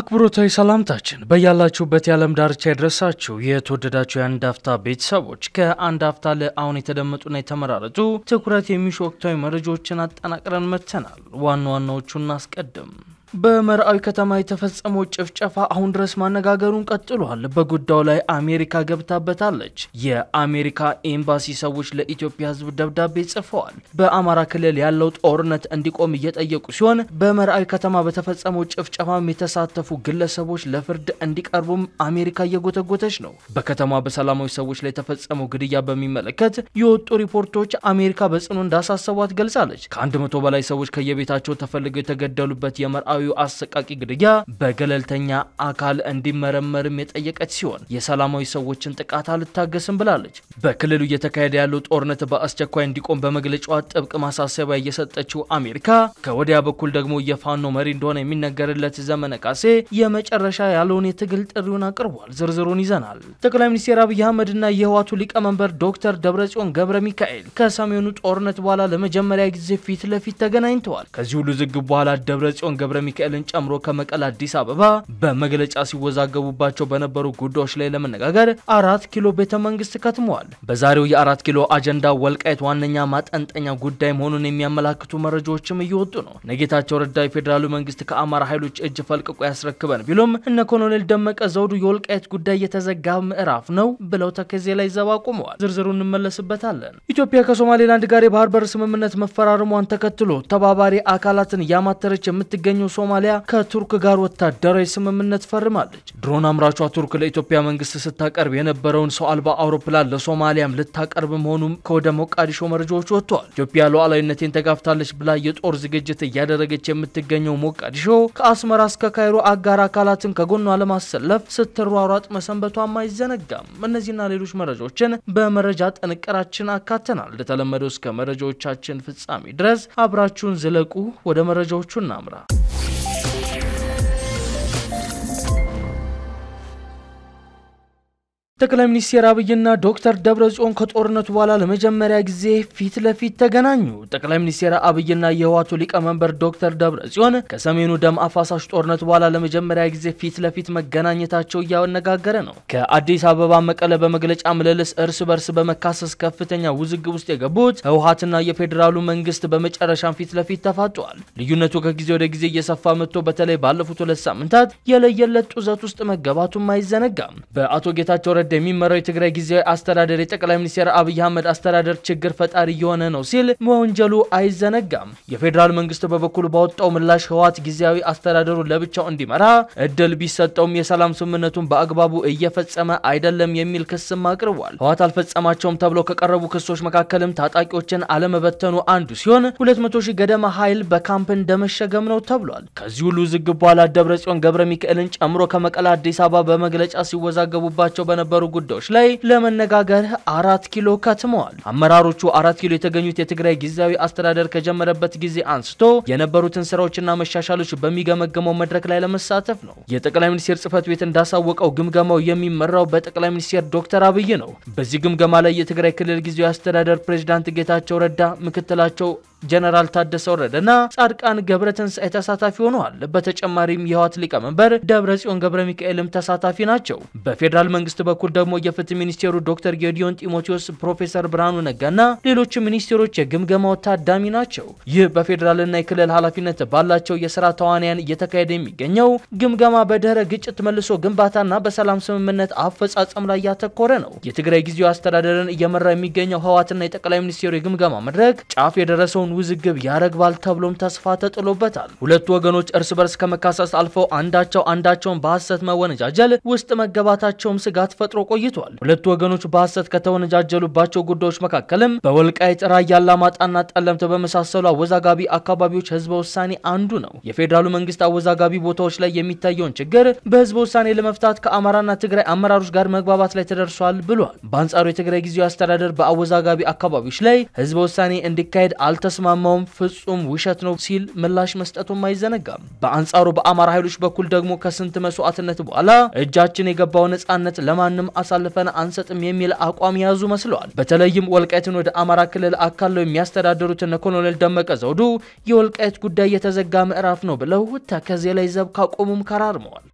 አክብሮታዊ ሰላምታችን በያላችሁበት የዓለም ዳርቻ ይድረሳችሁ። የተወደዳችሁ የአንድ አፍታ ቤተሰቦች ከአንድ አፍታ ለአሁን የተደመጡና የተመራረጡ ትኩረት የሚሹ ወቅታዊ መረጃዎችን አጠናቅረን መጥተናል። ዋና ዋናዎቹ እናስቀድም። በመርአዊ ከተማ የተፈጸመው ጭፍጨፋ አሁን ድረስ ማነጋገሩን ቀጥሏል። በጉዳዩ ላይ አሜሪካ ገብታበታለች። የአሜሪካ ኤምባሲ ሰዎች ለኢትዮጵያ ሕዝብ ደብዳቤ ጽፈዋል። በአማራ ክልል ያለው ጦርነት እንዲቆም እየጠየቁ ሲሆን በመርአዊ ከተማ በተፈጸመው ጭፍጨፋም የተሳተፉ ግለሰቦች ለፍርድ እንዲቀርቡም አሜሪካ እየጎተጎተች ነው። በከተማ በሰላማዊ ሰዎች ላይ የተፈጸመው ግድያ በሚመለከት የወጡ ሪፖርቶች አሜሪካ በጽኑ እንዳሳሰቧት ገልጻለች። ከአንድ መቶ በላይ ሰዎች ከየቤታቸው ተፈልገው የተገደሉበት የመርአዊ የወቅታዊው አሰቃቂ ግድያ በገለልተኛ አካል እንዲመረመርም የጠየቀች ሲሆን የሰላማዊ ሰዎችን ጥቃት አልታገስም ብላለች። በክልሉ እየተካሄደ ያለው ጦርነት በአስቸኳይ እንዲቆም በመግለጫዋ ጥብቅ ማሳሰቢያ እየሰጠችው አሜሪካ ከወዲያ በኩል ደግሞ የፋኖ መሪ እንደሆነ የሚነገርለት ዘመነ ካሴ የመጨረሻ ያለውን የትግል ጥሪውን አቅርቧል። ዝርዝሩን ይዘናል። ጠቅላይ ሚኒስትር አብይ አህመድና የህዋቱ ሊቀመንበር ዶክተር ደብረጽዮን ገብረ ሚካኤል ከሰሜኑ ጦርነት በኋላ ለመጀመሪያ ጊዜ ፊት ለፊት ተገናኝተዋል። ከዚህ ሁሉ ዝግብ በኋላ ደብረጽዮን ገብረ ሚካኤልን ጨምሮ ከመቀለ አዲስ አበባ በመግለጫ ሲወዛገቡባቸው በነበሩ ጉዳዮች ላይ ለመነጋገር አራት ኪሎ ቤተ መንግስት ከትመዋል። በዛሬው የአራት ኪሎ አጀንዳ ወልቃይት ዋነኛ ማጠንጠኛ ጉዳይ መሆኑን የሚያመላክቱ መረጃዎችም እየወጡ ነው። ነጌታቸው ረዳ የፌዴራሉ መንግስት ከአማራ ኃይሎች እጅ ፈልቅቆ ያስረክበን ቢሉም እነ ኮሎኔል ደመቀ ዘውዱ የወልቃይት ጉዳይ የተዘጋ ምዕራፍ ነው ብለው ተከዜ ላይ ዘባ ቆመዋል። ዝርዝሩ እንመለስበታለን። ኢትዮጵያ ከሶማሌላንድ ጋር የባህር በር ስምምነት መፈራረሟን ተከትሎ ተባባሪ አካላትን እያማተረች የምትገኘው ሶማሊያ ከቱርክ ጋር ወታደራዊ ስምምነት ፈርማለች። ድሮን አምራቿ ቱርክ ለኢትዮጵያ መንግስት ስታቀርብ የነበረውን ሰው አልባ አውሮፕላን ለሶማሊያም ልታቀርብ መሆኑም ከወደ ሞቃዲሾ መረጃዎች ወጥተዋል። ኢትዮጵያ ሉዓላዊነቴን ተጋፍታለች ብላ የጦር ዝግጅት እያደረገች የምትገኘው ሞቃዲሾ ከአስመራ እስከ ካይሮ አጋር አካላትን ከጎኗ ለማሰለፍ ስትሯሯጥ መሰንበቷም አይዘነጋም። እነዚህና ሌሎች መረጃዎችን በመረጃ ጥንቅራችን አካተናል። እንደተለመደው እስከ መረጃዎቻችን ፍጻሜ ድረስ አብራችሁን ዝለቁ። ወደ መረጃዎቹ እናምራ። ጠቅላይ ሚኒስትር አብይና ዶክተር ደብረጽዮን ከጦርነቱ በኋላ ለመጀመሪያ ጊዜ ፊት ለፊት ተገናኙ። ጠቅላይ ሚኒስትር አብይና የህወሓቱ ሊቀመንበር ዶክተር ደብረጽዮን ከሰሜኑ ደም አፋሳሽ ጦርነት በኋላ ለመጀመሪያ ጊዜ ፊት ለፊት መገናኘታቸው እያነጋገረ ነው። ከአዲስ አበባ መቀለ በመግለጫ ምልልስ እርስ በርስ በመካሰስ ከፍተኛ ውዝግብ ውስጥ የገቡት ህወሓትና የፌዴራሉ መንግስት በመጨረሻም ፊት ለፊት ተፋጧል። ልዩነቱ ከጊዜ ወደ ጊዜ እየሰፋ መጥቶ በተለይ ባለፉት ሁለት ሳምንታት የለየለት ጡዘት ውስጥ መገባቱም አይዘነጋም። በአቶ ጌታቸው ረዳ ቦርድ የሚመራው የትግራይ ጊዜያዊ አስተዳደር የጠቅላይ ሚኒስትር አብይ አህመድ አስተዳደር ችግር ፈጣሪ የሆነ ነው ሲል መወንጀሉ አይዘነጋም። የፌዴራል መንግስት በበኩሉ ባወጣው ምላሽ ህወሓት ጊዜያዊ አስተዳደሩ ለብቻው እንዲመራ እድል ቢሰጠውም የሰላም ስምምነቱን በአግባቡ እየፈጸመ አይደለም የሚል ክስም አቅርቧል። ህወሓት አልፈጸማቸውም ተብለው ከቀረቡ ክሶች መካከልም ታጣቂዎችን አለመበተኑ አንዱ ሲሆን 200 ሺህ ገደማ ኃይል በካምፕ እንደመሸገም ነው ተብሏል። ከዚህ ሁሉ ዝግብ በኋላ ደብረ ጽዮን ገብረ ሚካኤልን ጨምሮ ከመቀለ አዲስ አበባ በመግለጫ ሲወዛገቡባቸው በነበ በነበሩ ጉዳዮች ላይ ለመነጋገር አራት ኪሎ ከትመዋል። አመራሮቹ አራት ኪሎ የተገኙት የትግራይ ጊዜያዊ አስተዳደር ከጀመረበት ጊዜ አንስቶ የነበሩትን ስራዎችና መሻሻሎች በሚገመገመው መድረክ ላይ ለመሳተፍ ነው። የጠቅላይ ሚኒስቴር ጽህፈት ቤት እንዳሳወቀው ግምገማው የሚመራው በጠቅላይ ሚኒስቴር ዶክተር አብይ ነው። በዚህ ግምገማ ላይ የትግራይ ክልል ጊዜያዊ አስተዳደር ፕሬዚዳንት ጌታቸው ረዳ ምክትላቸው ጀነራል ታደሰ ወረደ ጻድቃን ገብረ ትንሳኤ ተሳታፊ ሆነዋል። በተጨማሪም የህወሓት ሊቀመንበር ደብረ ጽዮን ገብረ ሚካኤልም ተሳታፊ ናቸው። በፌዴራል መንግስት በኩል ደግሞ የፍትህ ሚኒስቴሩ ዶክተር ጌዲዮን ጢሞቴዎስ፣ ፕሮፌሰር ብርሃኑ ነጋና ሌሎች ሚኒስቴሮች የግምገማው ታዳሚ ናቸው። ይህ በፌዴራልና የክልል ኃላፊነት ባላቸው የስራ ተዋንያን እየተካሄደ የሚገኘው ግምገማ በድህረ ግጭት መልሶ ግንባታና በሰላም ስምምነት አፈጻጸም ላይ ያተኮረ ነው። የትግራይ ጊዜያዊ አስተዳደርን እየመራ የሚገኘው ህወሓትና የጠቅላይ ሚኒስቴሩ የግምገማ መድረክ ጫፍ የደረሰውን ያለውን ውዝግብ ያረግባል ተብሎም ተስፋ ተጥሎበታል። ሁለቱ ወገኖች እርስ በርስ ከመካሰስ አልፈው አንዳቸው አንዳቸውን በሐሰት መወነጃጀል ውስጥ መገባታቸውም ስጋት ፈጥሮ ቆይቷል። ሁለቱ ወገኖች በሐሰት ከተወነጃጀሉባቸው ጉዳዮች መካከልም በወልቃይት ራያ፣ አላማጣና ጠለምት በመሳሰሉ አወዛጋቢ አካባቢዎች ህዝበ ውሳኔ አንዱ ነው። የፌዴራሉ መንግስት አወዛጋቢ ቦታዎች ላይ የሚታየውን ችግር በህዝበ ውሳኔ ለመፍታት ከአማራና ትግራይ አመራሮች ጋር መግባባት ላይ ተደርሷል ብሏል። በአንጻሩ የትግራይ ጊዜያዊ አስተዳደር በአወዛጋቢ አካባቢዎች ላይ ህዝበ ውሳኔ እንዲካሄድ አልተስማ አልተስማማውም፣ ፍጹም ውሸት ነው ሲል ምላሽ መስጠቱም አይዘነጋም። በአንጻሩ በአማራ ኃይሎች በኩል ደግሞ ከስንት መስዋዕትነት በኋላ እጃችን የገባው ነጻነት ለማንም አሳልፈን አንሰጥም የሚል አቋም የያዙ መስለዋል። በተለይም ወልቃይትን ወደ አማራ ክልል አካለው የሚያስተዳደሩት እነ ኮሎኔል ደመቀ ዘውዱ የወልቃይት ጉዳይ የተዘጋ ምዕራፍ ነው ብለው ተከዜ ላይ ዘብ ካቆሙም ከራርመዋል።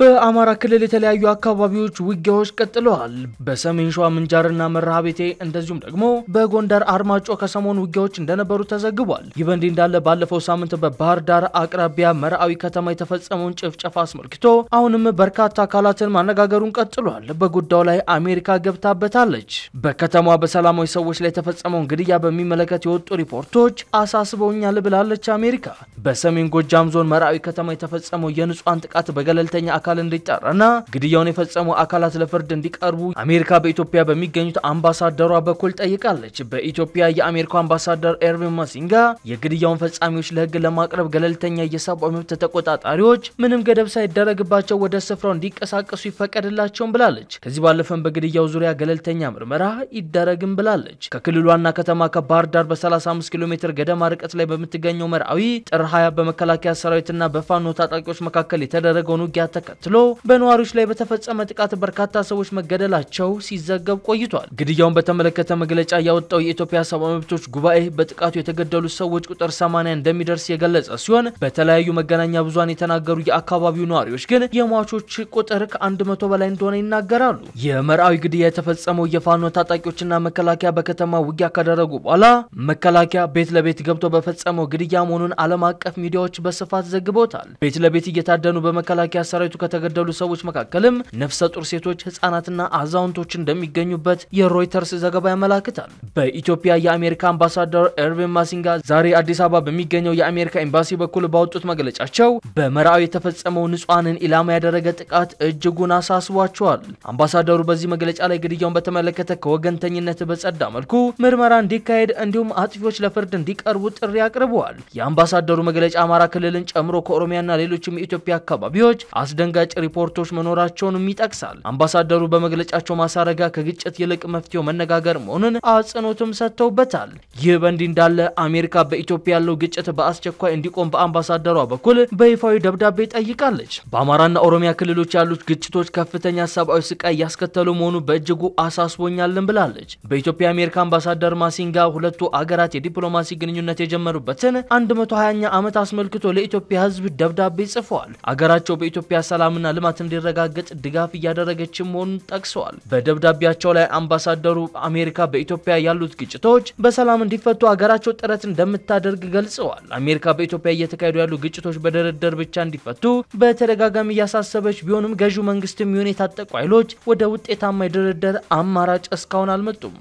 በአማራ ክልል የተለያዩ አካባቢዎች ውጊያዎች ቀጥለዋል። በሰሜን ሸዋ ምንጃርና መርሃ ቤቴ እንደዚሁም ደግሞ በጎንደር አርማጮ ከሰሞኑ ውጊያዎች እንደነበሩ ተዘግቧል። ይህ በእንዲህ እንዳለ ባለፈው ሳምንት በባህር ዳር አቅራቢያ መርአዊ ከተማ የተፈጸመውን ጭፍጨፋ አስመልክቶ አሁንም በርካታ አካላትን ማነጋገሩን ቀጥሏል። በጉዳዩ ላይ አሜሪካ ገብታበታለች። በከተማዋ በሰላማዊ ሰዎች ላይ የተፈጸመውን ግድያ በሚመለከት የወጡ ሪፖርቶች አሳስበውኛል ብላለች አሜሪካ። በሰሜን ጎጃም ዞን መርአዊ ከተማ የተፈጸመው የንጹሐን ጥቃት በገለልተኛ አካል እንዲጣራና ግድያውን የፈጸሙ አካላት ለፍርድ እንዲቀርቡ አሜሪካ በኢትዮጵያ በሚገኙት አምባሳደሯ በኩል ጠይቃለች። በኢትዮጵያ የአሜሪካ አምባሳደር ኤርቪን ማሲንጋ የግድያውን ፈጻሚዎች ለህግ ለማቅረብ ገለልተኛ የሰብአዊ መብት ተቆጣጣሪዎች ምንም ገደብ ሳይደረግባቸው ወደ ስፍራው እንዲንቀሳቀሱ ይፈቀድላቸውም ብላለች። ከዚህ ባለፈም በግድያው ዙሪያ ገለልተኛ ምርመራ ይደረግም ብላለች። ከክልሏና ዋና ከተማ ከባህር ዳር በ35 ኪሎ ሜትር ገደማ ርቀት ላይ በምትገኘው መርአዊ ጥር 20 በመከላከያ ሰራዊትና በፋኖ ታጣቂዎች መካከል የተደረገውን ውጊያ ተከ ተከትሎ በነዋሪዎች ላይ በተፈጸመ ጥቃት በርካታ ሰዎች መገደላቸው ሲዘገብ ቆይቷል። ግድያውን በተመለከተ መግለጫ ያወጣው የኢትዮጵያ ሰብአዊ መብቶች ጉባኤ በጥቃቱ የተገደሉ ሰዎች ቁጥር 80 እንደሚደርስ የገለጸ ሲሆን በተለያዩ መገናኛ ብዙሃን የተናገሩ የአካባቢው ነዋሪዎች ግን የሟቾች ቁጥር ከ100 በላይ እንደሆነ ይናገራሉ። የመርአዊ ግድያ የተፈጸመው የፋኖ ታጣቂዎችና መከላከያ በከተማ ውጊያ ካደረጉ በኋላ መከላከያ ቤት ለቤት ገብቶ በፈጸመው ግድያ መሆኑን ዓለም አቀፍ ሚዲያዎች በስፋት ዘግቦታል። ቤት ለቤት እየታደኑ በመከላከያ ሰራዊቱ ከተገደሉ ሰዎች መካከልም ነፍሰ ጡር ሴቶች፣ ህጻናትና አዛውንቶች እንደሚገኙበት የሮይተርስ ዘገባ ያመላክታል። በኢትዮጵያ የአሜሪካ አምባሳደር ኤርቪን ማሲንጋ ዛሬ አዲስ አበባ በሚገኘው የአሜሪካ ኤምባሲ በኩል ባወጡት መግለጫቸው በመርአዊ የተፈጸመው ንጹሐንን ኢላማ ያደረገ ጥቃት እጅጉን አሳስቧቸዋል። አምባሳደሩ በዚህ መግለጫ ላይ ግድያውን በተመለከተ ከወገንተኝነት በጸዳ መልኩ ምርመራ እንዲካሄድ እንዲሁም አጥፊዎች ለፍርድ እንዲቀርቡ ጥሪ አቅርበዋል። የአምባሳደሩ መግለጫ አማራ ክልልን ጨምሮ ከኦሮሚያና ሌሎችም የኢትዮጵያ አካባቢዎች አስደንግ አስደንጋጭ ሪፖርቶች መኖራቸውንም ይጠቅሳል። አምባሳደሩ በመግለጫቸው ማሳረጋ ከግጭት ይልቅ መፍትሄው መነጋገር መሆኑን አጽንኦትም ሰጥተውበታል። ይህ በእንዲህ እንዳለ አሜሪካ በኢትዮጵያ ያለው ግጭት በአስቸኳይ እንዲቆም በአምባሳደሯ በኩል በይፋዊ ደብዳቤ ጠይቃለች። በአማራና ኦሮሚያ ክልሎች ያሉት ግጭቶች ከፍተኛ ሰብአዊ ስቃይ እያስከተሉ መሆኑ በእጅጉ አሳስቦኛልን ብላለች። በኢትዮጵያ የአሜሪካ አምባሳደር ማሲንጋ ሁለቱ አገራት የዲፕሎማሲ ግንኙነት የጀመሩበትን 120ኛ ዓመት አስመልክቶ ለኢትዮጵያ ሕዝብ ደብዳቤ ጽፏል። አገራቸው በኢትዮጵያ ሰላም ሰላምና ልማት እንዲረጋገጥ ድጋፍ እያደረገች መሆኑን ጠቅሰዋል። በደብዳቤያቸው ላይ አምባሳደሩ አሜሪካ በኢትዮጵያ ያሉት ግጭቶች በሰላም እንዲፈቱ ሀገራቸው ጥረት እንደምታደርግ ገልጸዋል። አሜሪካ በኢትዮጵያ እየተካሄዱ ያሉ ግጭቶች በድርድር ብቻ እንዲፈቱ በተደጋጋሚ እያሳሰበች ቢሆንም ገዢው መንግስትም ይሁን የታጠቁ ኃይሎች ወደ ውጤታማ የድርድር አማራጭ እስካሁን አልመጡም።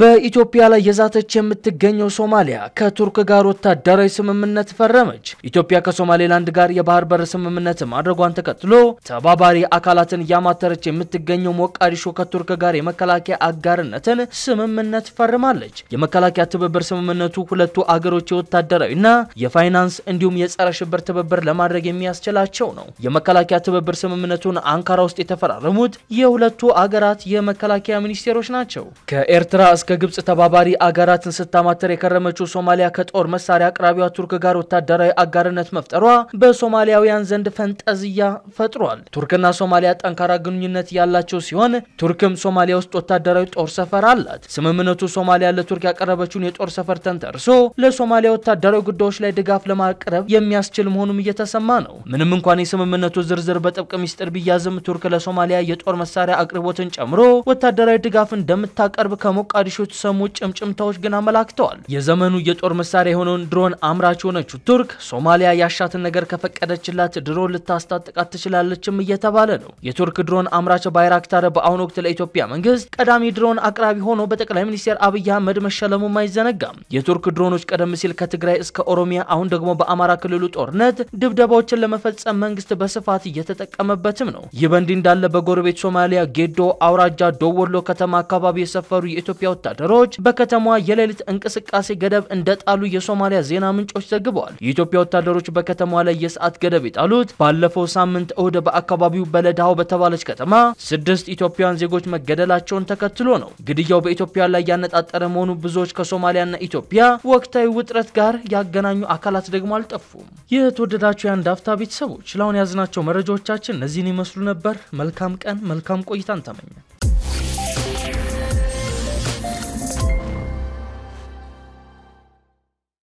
በኢትዮጵያ ላይ የዛተች የምትገኘው ሶማሊያ ከቱርክ ጋር ወታደራዊ ስምምነት ፈረመች። ኢትዮጵያ ከሶማሌላንድ ጋር የባህር በር ስምምነት ማድረጓን ተከትሎ ተባባሪ አካላትን እያማተረች የምትገኘው ሞቃዲሾ ከቱርክ ጋር የመከላከያ አጋርነትን ስምምነት ፈርማለች። የመከላከያ ትብብር ስምምነቱ ሁለቱ አገሮች የወታደራዊና የፋይናንስ እንዲሁም የጸረ ሽብር ትብብር ለማድረግ የሚያስችላቸው ነው። የመከላከያ ትብብር ስምምነቱን አንካራ ውስጥ የተፈራረሙት የሁለቱ አገራት የመከላከያ ሚኒስቴሮች ናቸው። ከኤርትራ እስከ ከግብጽ ተባባሪ አገራትን ስታማተር የከረመችው ሶማሊያ ከጦር መሳሪያ አቅራቢዋ ቱርክ ጋር ወታደራዊ አጋርነት መፍጠሯ በሶማሊያውያን ዘንድ ፈንጠዝያ ፈጥሯል። ቱርክና ሶማሊያ ጠንካራ ግንኙነት ያላቸው ሲሆን ቱርክም ሶማሊያ ውስጥ ወታደራዊ ጦር ሰፈር አላት። ስምምነቱ ሶማሊያ ለቱርክ ያቀረበችውን የጦር ሰፈር ተንተርሶ ለሶማሊያ ወታደራዊ ጉዳዮች ላይ ድጋፍ ለማቅረብ የሚያስችል መሆኑም እየተሰማ ነው። ምንም እንኳን የስምምነቱ ዝርዝር በጥብቅ ሚስጥር ቢያዝም ቱርክ ለሶማሊያ የጦር መሳሪያ አቅርቦትን ጨምሮ ወታደራዊ ድጋፍ እንደምታቀርብ ከሞቃዲሾ ሲያሾ ሰሙ ጭምጭምታዎች ግን አመላክተዋል። የዘመኑ የጦር መሳሪያ የሆነውን ድሮን አምራች የሆነችው ቱርክ ሶማሊያ ያሻትን ነገር ከፈቀደችላት ድሮን ልታስታጥቃት ትችላለችም እየተባለ ነው። የቱርክ ድሮን አምራች ባይራክታር በአሁኑ ወቅት ለኢትዮጵያ መንግስት ቀዳሚ ድሮን አቅራቢ ሆኖ በጠቅላይ ሚኒስትር አብይ አህመድ መሸለሙም አይዘነጋም። የቱርክ ድሮኖች ቀደም ሲል ከትግራይ እስከ ኦሮሚያ አሁን ደግሞ በአማራ ክልሉ ጦርነት ድብደባዎችን ለመፈጸም መንግስት በስፋት እየተጠቀመበትም ነው። ይህ በእንዲህ እንዳለ በጎረቤት ሶማሊያ ጌዶ አውራጃ ዶወሎ ከተማ አካባቢ የሰፈሩ የኢትዮጵያ ወታ ወታደሮች በከተማዋ የሌሊት እንቅስቃሴ ገደብ እንደጣሉ የሶማሊያ ዜና ምንጮች ዘግበዋል። የኢትዮጵያ ወታደሮች በከተማዋ ላይ የሰዓት ገደብ የጣሉት ባለፈው ሳምንት እሁድ በአካባቢው በለድሃው በተባለች ከተማ ስድስት ኢትዮጵያውያን ዜጎች መገደላቸውን ተከትሎ ነው። ግድያው በኢትዮጵያ ላይ ያነጣጠረ መሆኑ ብዙዎች ከሶማሊያና ኢትዮጵያ ወቅታዊ ውጥረት ጋር ያገናኙ አካላት ደግሞ አልጠፉም። ይህ የተወደዳቸው የአንድ አፍታ ቤተሰቦች ለአሁን ያዝናቸው መረጃዎቻችን እነዚህን ይመስሉ ነበር። መልካም ቀን፣ መልካም ቆይታን ተመኘ።